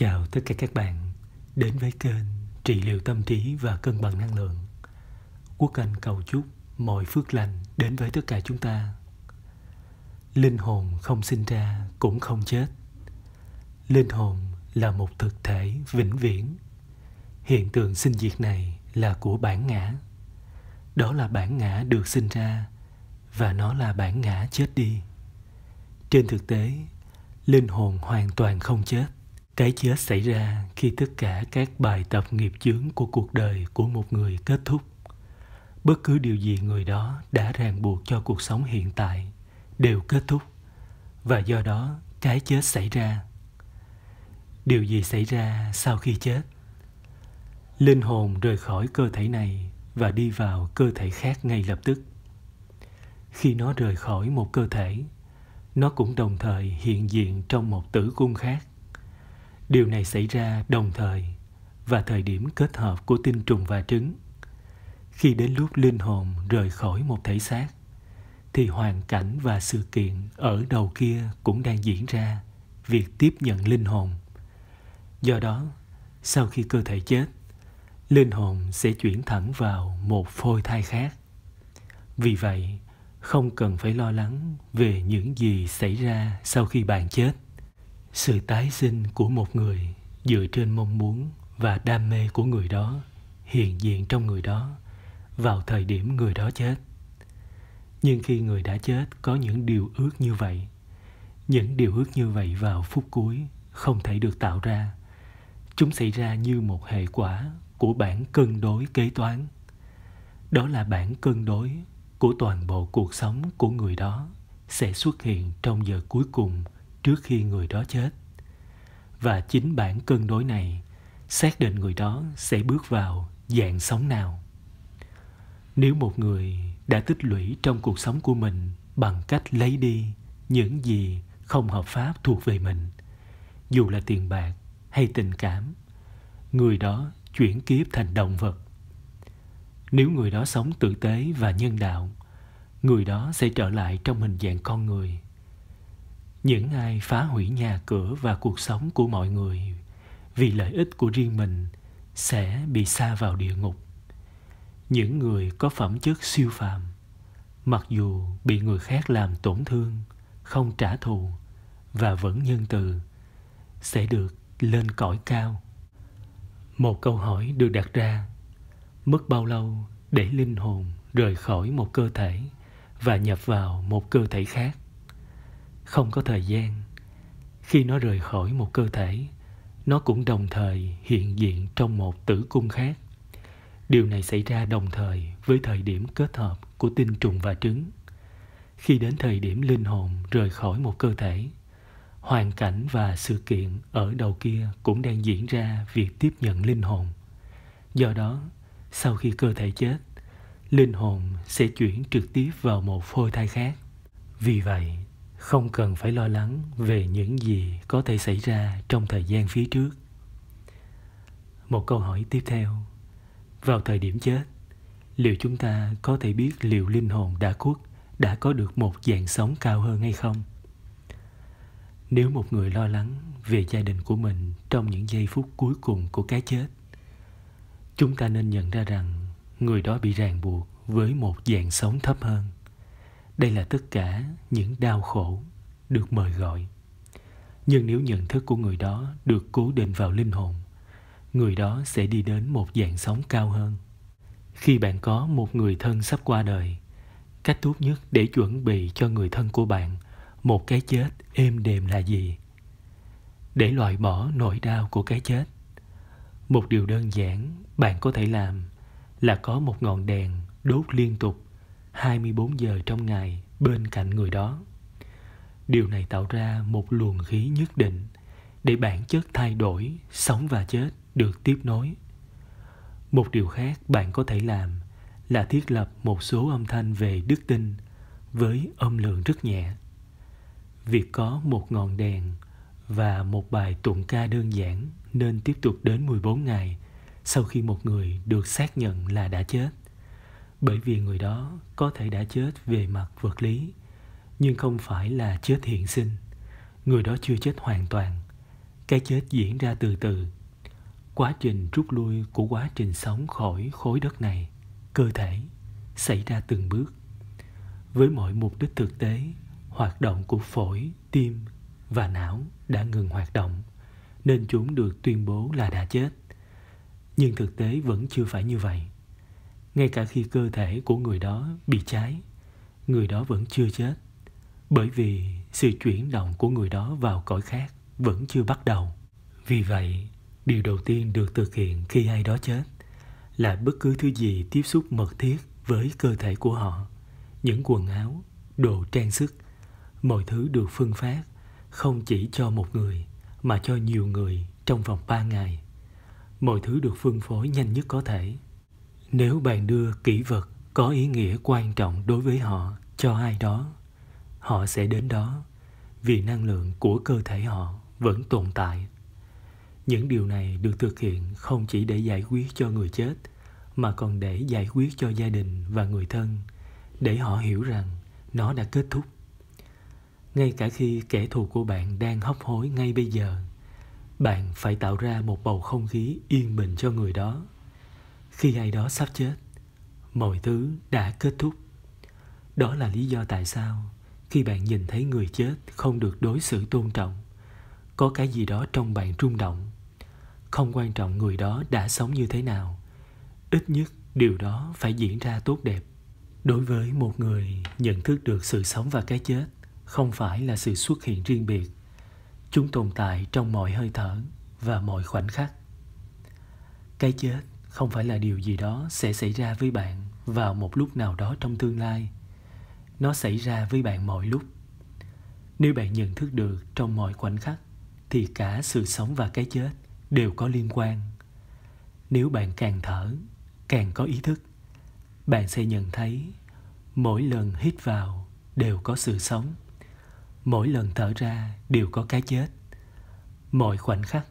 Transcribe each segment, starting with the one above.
Chào tất cả các bạn đến với kênh Trị liệu tâm trí và cân bằng năng lượng. Quốc Anh cầu chúc mọi phước lành đến với tất cả chúng ta. Linh hồn không sinh ra cũng không chết. Linh hồn là một thực thể vĩnh viễn. Hiện tượng sinh diệt này là của bản ngã. Đó là bản ngã được sinh ra và nó là bản ngã chết đi. Trên thực tế, linh hồn hoàn toàn không chết cái chết xảy ra khi tất cả các bài tập nghiệp chướng của cuộc đời của một người kết thúc bất cứ điều gì người đó đã ràng buộc cho cuộc sống hiện tại đều kết thúc và do đó cái chết xảy ra điều gì xảy ra sau khi chết linh hồn rời khỏi cơ thể này và đi vào cơ thể khác ngay lập tức khi nó rời khỏi một cơ thể nó cũng đồng thời hiện diện trong một tử cung khác Điều này xảy ra đồng thời và thời điểm kết hợp của tinh trùng và trứng. Khi đến lúc linh hồn rời khỏi một thể xác, thì hoàn cảnh và sự kiện ở đầu kia cũng đang diễn ra, việc tiếp nhận linh hồn. Do đó, sau khi cơ thể chết, linh hồn sẽ chuyển thẳng vào một phôi thai khác. Vì vậy, không cần phải lo lắng về những gì xảy ra sau khi bạn chết sự tái sinh của một người dựa trên mong muốn và đam mê của người đó hiện diện trong người đó vào thời điểm người đó chết nhưng khi người đã chết có những điều ước như vậy những điều ước như vậy vào phút cuối không thể được tạo ra chúng xảy ra như một hệ quả của bản cân đối kế toán đó là bản cân đối của toàn bộ cuộc sống của người đó sẽ xuất hiện trong giờ cuối cùng trước khi người đó chết và chính bản cân đối này xác định người đó sẽ bước vào dạng sống nào nếu một người đã tích lũy trong cuộc sống của mình bằng cách lấy đi những gì không hợp pháp thuộc về mình dù là tiền bạc hay tình cảm người đó chuyển kiếp thành động vật nếu người đó sống tử tế và nhân đạo người đó sẽ trở lại trong hình dạng con người những ai phá hủy nhà cửa và cuộc sống của mọi người vì lợi ích của riêng mình sẽ bị xa vào địa ngục những người có phẩm chất siêu phàm mặc dù bị người khác làm tổn thương không trả thù và vẫn nhân từ sẽ được lên cõi cao một câu hỏi được đặt ra mất bao lâu để linh hồn rời khỏi một cơ thể và nhập vào một cơ thể khác không có thời gian khi nó rời khỏi một cơ thể nó cũng đồng thời hiện diện trong một tử cung khác điều này xảy ra đồng thời với thời điểm kết hợp của tinh trùng và trứng khi đến thời điểm linh hồn rời khỏi một cơ thể hoàn cảnh và sự kiện ở đầu kia cũng đang diễn ra việc tiếp nhận linh hồn do đó sau khi cơ thể chết linh hồn sẽ chuyển trực tiếp vào một phôi thai khác vì vậy không cần phải lo lắng về những gì có thể xảy ra trong thời gian phía trước một câu hỏi tiếp theo vào thời điểm chết liệu chúng ta có thể biết liệu linh hồn đã khuất đã có được một dạng sống cao hơn hay không nếu một người lo lắng về gia đình của mình trong những giây phút cuối cùng của cái chết chúng ta nên nhận ra rằng người đó bị ràng buộc với một dạng sống thấp hơn đây là tất cả những đau khổ được mời gọi nhưng nếu nhận thức của người đó được cố định vào linh hồn người đó sẽ đi đến một dạng sống cao hơn khi bạn có một người thân sắp qua đời cách tốt nhất để chuẩn bị cho người thân của bạn một cái chết êm đềm là gì để loại bỏ nỗi đau của cái chết một điều đơn giản bạn có thể làm là có một ngọn đèn đốt liên tục 24 giờ trong ngày bên cạnh người đó. Điều này tạo ra một luồng khí nhất định để bản chất thay đổi, sống và chết được tiếp nối. Một điều khác bạn có thể làm là thiết lập một số âm thanh về đức tin với âm lượng rất nhẹ. Việc có một ngọn đèn và một bài tụng ca đơn giản nên tiếp tục đến 14 ngày sau khi một người được xác nhận là đã chết bởi vì người đó có thể đã chết về mặt vật lý nhưng không phải là chết hiện sinh người đó chưa chết hoàn toàn cái chết diễn ra từ từ quá trình rút lui của quá trình sống khỏi khối đất này cơ thể xảy ra từng bước với mọi mục đích thực tế hoạt động của phổi tim và não đã ngừng hoạt động nên chúng được tuyên bố là đã chết nhưng thực tế vẫn chưa phải như vậy ngay cả khi cơ thể của người đó bị cháy người đó vẫn chưa chết bởi vì sự chuyển động của người đó vào cõi khác vẫn chưa bắt đầu vì vậy điều đầu tiên được thực hiện khi ai đó chết là bất cứ thứ gì tiếp xúc mật thiết với cơ thể của họ những quần áo đồ trang sức mọi thứ được phân phát không chỉ cho một người mà cho nhiều người trong vòng ba ngày. Mọi thứ được phân phối nhanh nhất có thể nếu bạn đưa kỷ vật có ý nghĩa quan trọng đối với họ cho ai đó họ sẽ đến đó vì năng lượng của cơ thể họ vẫn tồn tại những điều này được thực hiện không chỉ để giải quyết cho người chết mà còn để giải quyết cho gia đình và người thân để họ hiểu rằng nó đã kết thúc ngay cả khi kẻ thù của bạn đang hấp hối ngay bây giờ bạn phải tạo ra một bầu không khí yên bình cho người đó khi ai đó sắp chết mọi thứ đã kết thúc đó là lý do tại sao khi bạn nhìn thấy người chết không được đối xử tôn trọng có cái gì đó trong bạn rung động không quan trọng người đó đã sống như thế nào ít nhất điều đó phải diễn ra tốt đẹp đối với một người nhận thức được sự sống và cái chết không phải là sự xuất hiện riêng biệt chúng tồn tại trong mọi hơi thở và mọi khoảnh khắc cái chết không phải là điều gì đó sẽ xảy ra với bạn vào một lúc nào đó trong tương lai nó xảy ra với bạn mọi lúc nếu bạn nhận thức được trong mọi khoảnh khắc thì cả sự sống và cái chết đều có liên quan nếu bạn càng thở càng có ý thức bạn sẽ nhận thấy mỗi lần hít vào đều có sự sống mỗi lần thở ra đều có cái chết mọi khoảnh khắc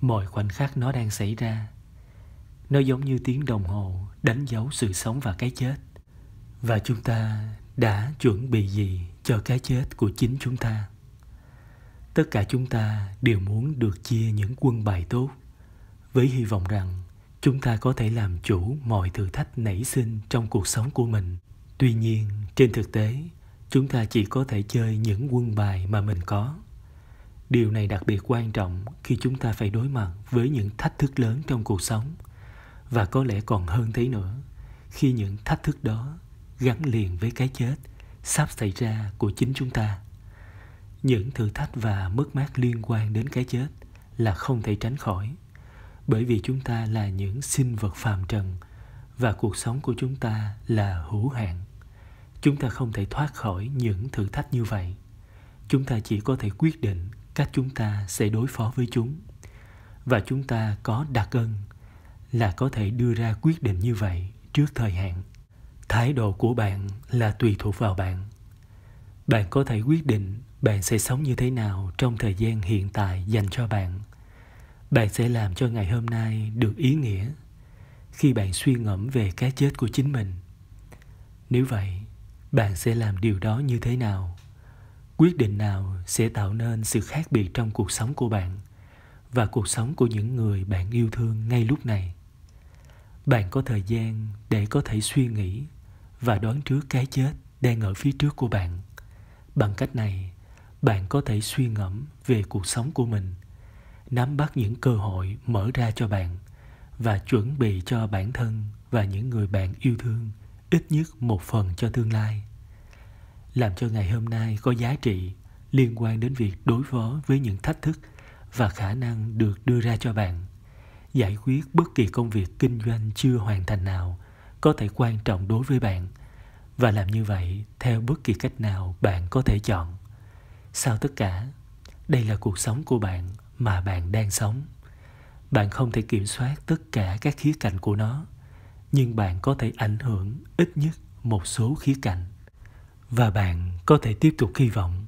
mọi khoảnh khắc nó đang xảy ra nó giống như tiếng đồng hồ đánh dấu sự sống và cái chết. Và chúng ta đã chuẩn bị gì cho cái chết của chính chúng ta? Tất cả chúng ta đều muốn được chia những quân bài tốt với hy vọng rằng chúng ta có thể làm chủ mọi thử thách nảy sinh trong cuộc sống của mình. Tuy nhiên, trên thực tế, chúng ta chỉ có thể chơi những quân bài mà mình có. Điều này đặc biệt quan trọng khi chúng ta phải đối mặt với những thách thức lớn trong cuộc sống – và có lẽ còn hơn thế nữa khi những thách thức đó gắn liền với cái chết sắp xảy ra của chính chúng ta những thử thách và mất mát liên quan đến cái chết là không thể tránh khỏi bởi vì chúng ta là những sinh vật phàm trần và cuộc sống của chúng ta là hữu hạn chúng ta không thể thoát khỏi những thử thách như vậy chúng ta chỉ có thể quyết định cách chúng ta sẽ đối phó với chúng và chúng ta có đặc ân là có thể đưa ra quyết định như vậy trước thời hạn thái độ của bạn là tùy thuộc vào bạn bạn có thể quyết định bạn sẽ sống như thế nào trong thời gian hiện tại dành cho bạn bạn sẽ làm cho ngày hôm nay được ý nghĩa khi bạn suy ngẫm về cái chết của chính mình nếu vậy bạn sẽ làm điều đó như thế nào quyết định nào sẽ tạo nên sự khác biệt trong cuộc sống của bạn và cuộc sống của những người bạn yêu thương ngay lúc này bạn có thời gian để có thể suy nghĩ và đoán trước cái chết đang ở phía trước của bạn bằng cách này bạn có thể suy ngẫm về cuộc sống của mình nắm bắt những cơ hội mở ra cho bạn và chuẩn bị cho bản thân và những người bạn yêu thương ít nhất một phần cho tương lai làm cho ngày hôm nay có giá trị liên quan đến việc đối phó với những thách thức và khả năng được đưa ra cho bạn giải quyết bất kỳ công việc kinh doanh chưa hoàn thành nào có thể quan trọng đối với bạn và làm như vậy theo bất kỳ cách nào bạn có thể chọn sau tất cả đây là cuộc sống của bạn mà bạn đang sống bạn không thể kiểm soát tất cả các khía cạnh của nó nhưng bạn có thể ảnh hưởng ít nhất một số khía cạnh và bạn có thể tiếp tục hy vọng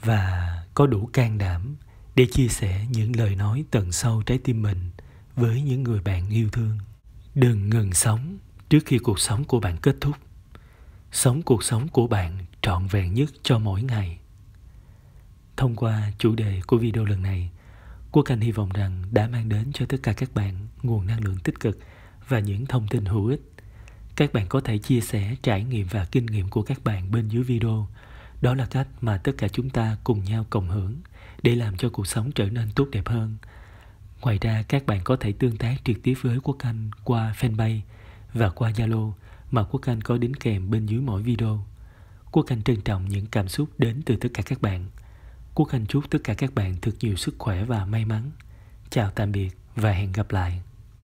và có đủ can đảm để chia sẻ những lời nói tận sâu trái tim mình với những người bạn yêu thương đừng ngừng sống trước khi cuộc sống của bạn kết thúc sống cuộc sống của bạn trọn vẹn nhất cho mỗi ngày thông qua chủ đề của video lần này quốc anh hy vọng rằng đã mang đến cho tất cả các bạn nguồn năng lượng tích cực và những thông tin hữu ích các bạn có thể chia sẻ trải nghiệm và kinh nghiệm của các bạn bên dưới video đó là cách mà tất cả chúng ta cùng nhau cộng hưởng để làm cho cuộc sống trở nên tốt đẹp hơn Ngoài ra các bạn có thể tương tác trực tiếp với Quốc Anh qua fanpage và qua Zalo mà Quốc Anh có đính kèm bên dưới mỗi video. Quốc Anh trân trọng những cảm xúc đến từ tất cả các bạn. Quốc Anh chúc tất cả các bạn thật nhiều sức khỏe và may mắn. Chào tạm biệt và hẹn gặp lại.